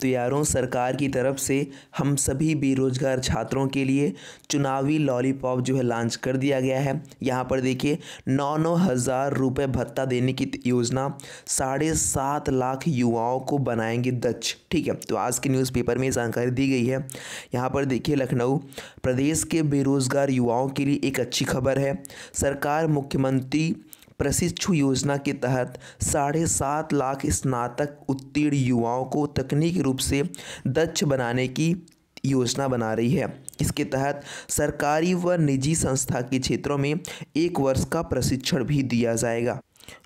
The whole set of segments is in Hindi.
तो यारों सरकार की तरफ से हम सभी बेरोज़गार छात्रों के लिए चुनावी लॉलीपॉप जो है लॉन्च कर दिया गया है यहाँ पर देखिए नौ नौ हज़ार रुपये भत्ता देने की योजना साढ़े सात लाख युवाओं को बनाएंगे दक्ष ठीक है तो आज के न्यूज़पेपर में जानकारी दी गई है यहाँ पर देखिए लखनऊ प्रदेश के बेरोज़गार युवाओं के लिए एक अच्छी खबर है सरकार मुख्यमंत्री प्रशिक्षु योजना के तहत साढ़े सात लाख स्नातक उत्तीर्ण युवाओं को तकनीकी रूप से दक्ष बनाने की योजना बना रही है इसके तहत सरकारी व निजी संस्था के क्षेत्रों में एक वर्ष का प्रशिक्षण भी दिया जाएगा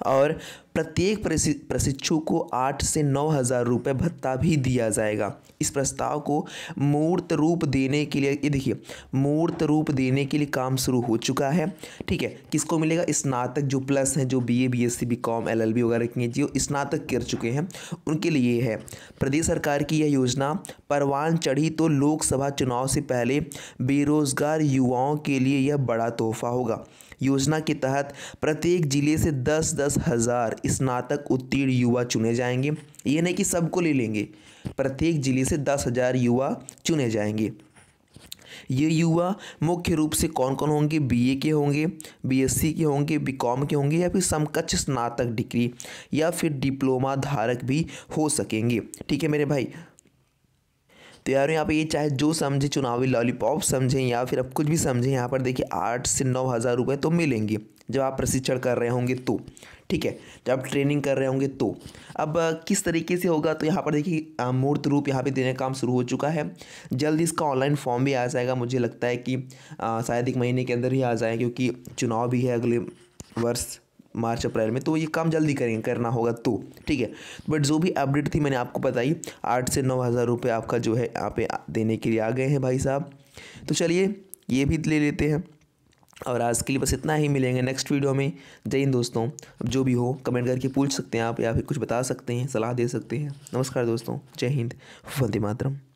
और प्रत्येक प्रशिक्षु को आठ से नौ हज़ार रुपये भत्ता भी दिया जाएगा इस प्रस्ताव को मूर्त रूप देने के लिए ये देखिए मूर्त रूप देने के लिए काम शुरू हो चुका है ठीक है किसको मिलेगा स्नातक जो प्लस हैं जो बीए बीएससी बीकॉम एलएलबी वगैरह किए जो स्नातक कर चुके हैं उनके लिए है प्रदेश सरकार की यह योजना परवान चढ़ी तो लोकसभा चुनाव से पहले बेरोज़गार युवाओं के लिए यह बड़ा तोहफा होगा योजना के तहत प्रत्येक जिले से दस दस हज़ार स्नातक उत्तीर्ण युवा चुने जाएंगे ये नहीं कि सबको ले लेंगे प्रत्येक जिले से दस हज़ार युवा चुने जाएंगे ये युवा मुख्य रूप से कौन कौन होंगे बीए के होंगे बीएससी के होंगे बीकॉम के होंगे या फिर समकक्ष स्नातक डिग्री या फिर डिप्लोमा धारक भी हो सकेंगे ठीक है मेरे भाई तो यार यहाँ पे ये चाहे जो समझे चुनावी लॉलीपॉप समझें या फिर आप कुछ भी समझें यहाँ पर देखिए आठ से नौ हज़ार रुपये तो मिलेंगे जब आप प्रशिक्षण कर रहे होंगे तो ठीक है जब आप ट्रेनिंग कर रहे होंगे तो अब किस तरीके से होगा तो यहाँ पर देखिए मूर्त रूप यहाँ पे देने का काम शुरू हो चुका है जल्द इसका ऑनलाइन फॉर्म भी आ जाएगा मुझे लगता है कि शायद एक महीने के अंदर ही आ जाए क्योंकि चुनाव भी है अगले वर्ष मार्च अप्रैल में तो ये काम जल्दी करेंगे करना होगा तो ठीक है बट जो भी अपडेट थी मैंने आपको बताई आठ से नौ हज़ार रुपये आपका जो है यहाँ पे देने के लिए आ गए हैं भाई साहब तो चलिए ये भी ले लेते हैं और आज के लिए बस इतना ही मिलेंगे नेक्स्ट वीडियो में जय हिंद दोस्तों अब जो भी हो कमेंट करके पूछ सकते हैं आप या फिर कुछ बता सकते हैं सलाह दे सकते हैं नमस्कार दोस्तों जय हिंद वंदे मातरम